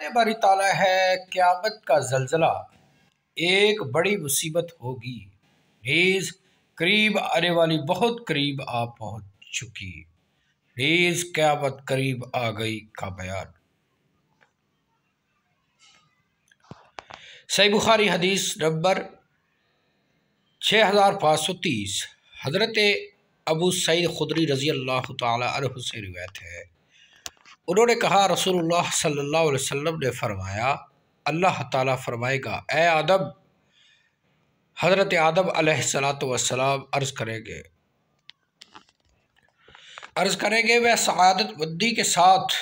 कितने बारी ताला है क्यामत का जलजला एक बड़ी मुसीबत होगी प्लीज़ करीब आने वाली बहुत करीब आ पहुंच चुकी प्लीज़ क्यामत करीब आ गई का बयान सही बुखारी हदीस नंबर छः हज़ार पाँच सौ तीस हज़रत अबू सईद खुदरी रज़ी अल्लाह तह से रिवायत है उन्होंने कहा रसोल्ला सल्ला वसम ने फरमाया अल्लाह ताला फरमाएगा ए आदम हज़रत आदम सलात वसलाम अर्ज़ करेंगे अर्ज़ करेंगे वह सआदत मंदी के साथ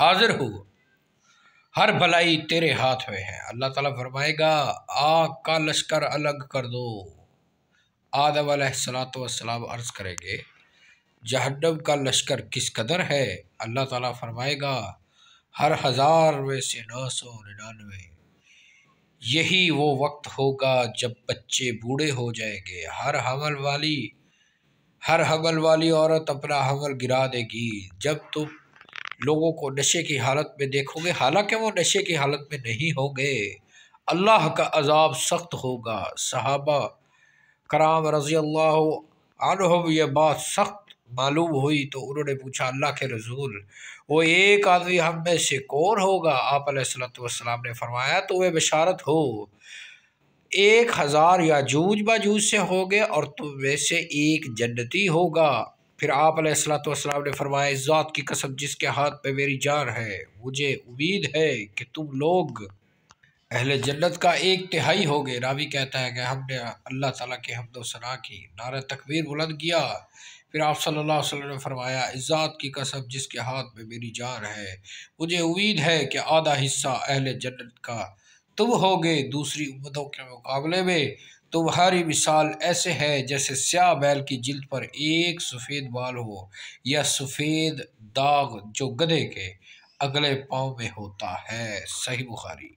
हाज़िर हो हर भलाई तेरे हाथ में है अल्लाह ताला फरमाएगा आ का लश्कर अलग कर दो आदम सलात वसलाम अर्ज़ करेंगे जहन्नम का लश्कर किस कदर है अल्लाह ताला फरमाएगा हर हज़ार में से नौ सौ निन्यानवे यही वो वक्त होगा जब बच्चे बूढ़े हो जाएंगे हर हमल वाली हर हमल वाली औरत अपना हमल गिरा देगी जब तुम लोगों को नशे की हालत में देखोगे हालांकि वो नशे की हालत में नहीं होंगे अल्लाह का अजाब सख्त होगा सहाबा कराम रज़ी अल्लाह ये बात सख्त मालूम हुई तो उन्होंने पूछा अल्लाह के रसूल वो एक आदमी हम में से कौन होगा आप सलाम ने फरमाया तो वह बशारत हो एक हज़ार या जूज बाजूज से गए और तुम में से एक जन्नती होगा फिर आप सलाम ने फरमाया ज़ात की कसम जिसके हाथ पे मेरी जान है मुझे उम्मीद है कि तुम लोग अहल जन्नत का एक तिहाई हो गए रावी कहता है कि हमने अल्लाह ताला के हमदो सना की नारा तकबीर बुलंद किया फिर आप सल्लल्लाहु अलैहि वसल्लम ने फरमाया इज़्ज़त की कसम जिसके हाथ में मेरी जान है मुझे उम्मीद है कि आधा हिस्सा अहल जन्नत का तुम होगे दूसरी उम्मतों के मुकाबले में तुम्हारी मिसाल ऐसे है जैसे स्याह बैल की जिल्द पर एक सफ़ेद बाल हो या सफ़ेद दाग जो गधे के अगले पाँव में होता है सही बुखारी